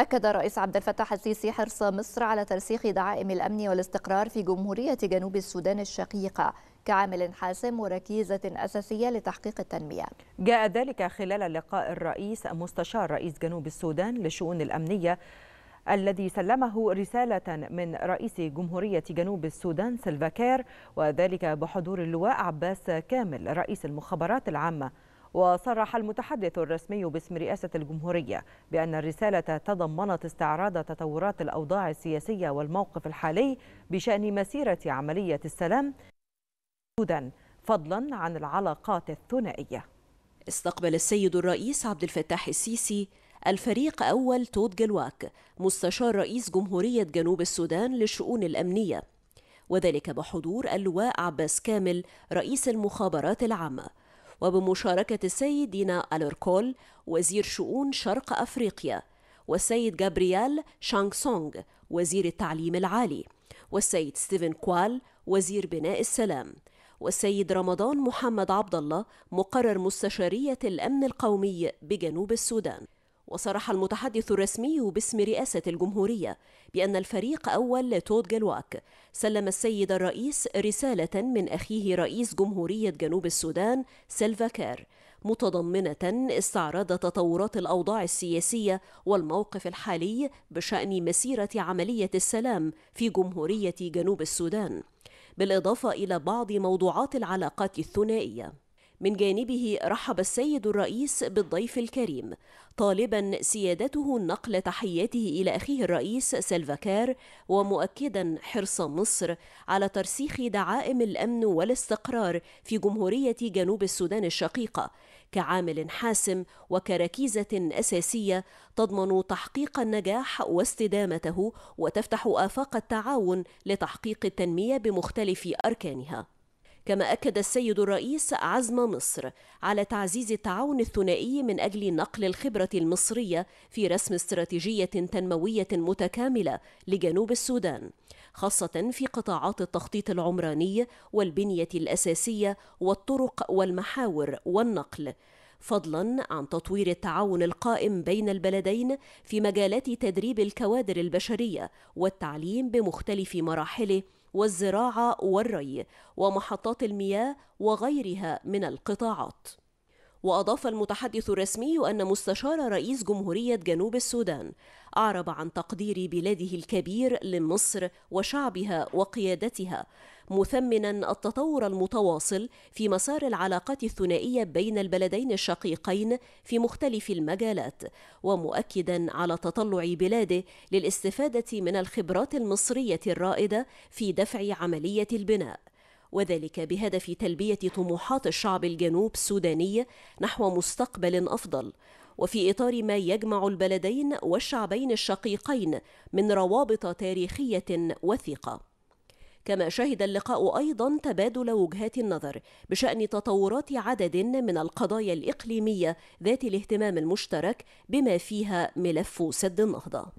أكد الرئيس عبد الفتاح السيسي حرص مصر على ترسيخ دعائم الأمن والاستقرار في جمهورية جنوب السودان الشقيقة كعامل حاسم وركيزة أساسية لتحقيق التنمية جاء ذلك خلال لقاء الرئيس مستشار رئيس جنوب السودان للشؤون الأمنية الذي سلمه رسالة من رئيس جمهورية جنوب السودان سلفاكير وذلك بحضور اللواء عباس كامل رئيس المخابرات العامة وصرح المتحدث الرسمي باسم رئاسة الجمهورية بأن الرسالة تضمنت استعراض تطورات الأوضاع السياسية والموقف الحالي بشأن مسيرة عملية السلام فضلا عن العلاقات الثنائية استقبل السيد الرئيس عبد الفتاح السيسي الفريق أول تود جلواك مستشار رئيس جمهورية جنوب السودان للشؤون الأمنية وذلك بحضور اللواء عباس كامل رئيس المخابرات العامة وبمشاركة السيد دينا ألوركول وزير شؤون شرق أفريقيا والسيد جابرييل شانغ سونغ وزير التعليم العالي والسيد ستيفن كوال وزير بناء السلام والسيد رمضان محمد عبد الله مقرر مستشارية الأمن القومي بجنوب السودان وصرح المتحدث الرسمي باسم رئاسة الجمهورية بأن الفريق أول تود جلواك سلم السيد الرئيس رسالة من أخيه رئيس جمهورية جنوب السودان سيلفا كار متضمنة استعراض تطورات الأوضاع السياسية والموقف الحالي بشأن مسيرة عملية السلام في جمهورية جنوب السودان بالإضافة إلى بعض موضوعات العلاقات الثنائية من جانبه رحب السيد الرئيس بالضيف الكريم طالبا سيادته نقل تحياته إلى أخيه الرئيس سلفاكار ومؤكدا حرص مصر على ترسيخ دعائم الأمن والاستقرار في جمهورية جنوب السودان الشقيقة كعامل حاسم وكركيزة أساسية تضمن تحقيق النجاح واستدامته وتفتح آفاق التعاون لتحقيق التنمية بمختلف أركانها كما أكد السيد الرئيس عزم مصر على تعزيز التعاون الثنائي من أجل نقل الخبرة المصرية في رسم استراتيجية تنموية متكاملة لجنوب السودان خاصة في قطاعات التخطيط العمراني والبنية الأساسية والطرق والمحاور والنقل فضلا عن تطوير التعاون القائم بين البلدين في مجالات تدريب الكوادر البشريه والتعليم بمختلف مراحله والزراعة والري ومحطات المياه وغيرها من القطاعات وأضاف المتحدث الرسمي أن مستشار رئيس جمهورية جنوب السودان أعرب عن تقدير بلاده الكبير لمصر وشعبها وقيادتها مثمنا التطور المتواصل في مسار العلاقات الثنائيه بين البلدين الشقيقين في مختلف المجالات ومؤكدا على تطلع بلاده للاستفاده من الخبرات المصريه الرائده في دفع عمليه البناء وذلك بهدف تلبيه طموحات الشعب الجنوب السوداني نحو مستقبل افضل وفي إطار ما يجمع البلدين والشعبين الشقيقين من روابط تاريخية وثيقة كما شهد اللقاء أيضا تبادل وجهات النظر بشأن تطورات عدد من القضايا الإقليمية ذات الاهتمام المشترك بما فيها ملف سد النهضة